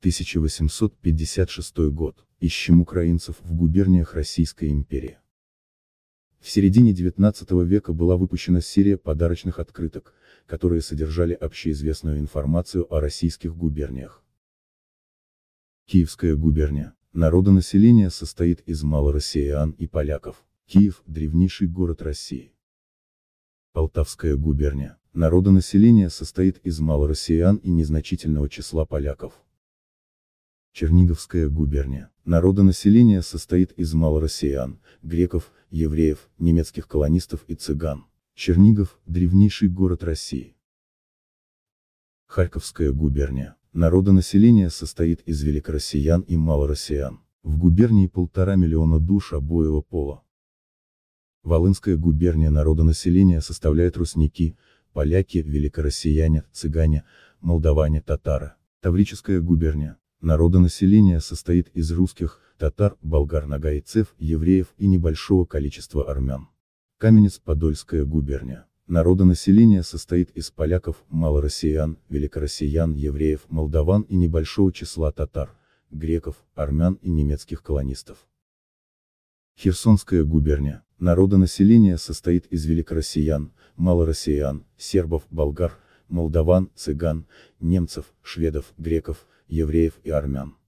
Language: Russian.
1856 год, ищем украинцев в губерниях Российской империи. В середине XIX века была выпущена серия подарочных открыток, которые содержали общеизвестную информацию о российских губерниях. Киевская губерния. Народонаселение состоит из малороссиян и поляков. Киев – древнейший город России. Полтавская губерния. Народонаселение состоит из малороссиян и незначительного числа поляков. Черниговская губерния. Народонаселение состоит из малороссиян, греков, евреев, немецких колонистов и цыган. Чернигов – древнейший город России. Харьковская губерния. Народонаселение состоит из великороссиян и малороссиян. В губернии полтора миллиона душ обоего пола. Волынская губерния народонаселения составляет русники, поляки, великороссияне, цыгане, молдаване, татары. Таврическая губерния, Народонаселение состоит из русских, татар, болгар нагайцев, евреев и небольшого количества армян. Каменец-Подольская губерния. Народонаселение состоит из поляков, малороссиян, великороссиян, евреев, молдаван и небольшого числа татар, греков, армян и немецких колонистов. Херсонская губерния. Народонаселение состоит из великороссиян, малороссиян, сербов, болгар, молдаван, цыган, немцев, шведов, греков, евреев и армян.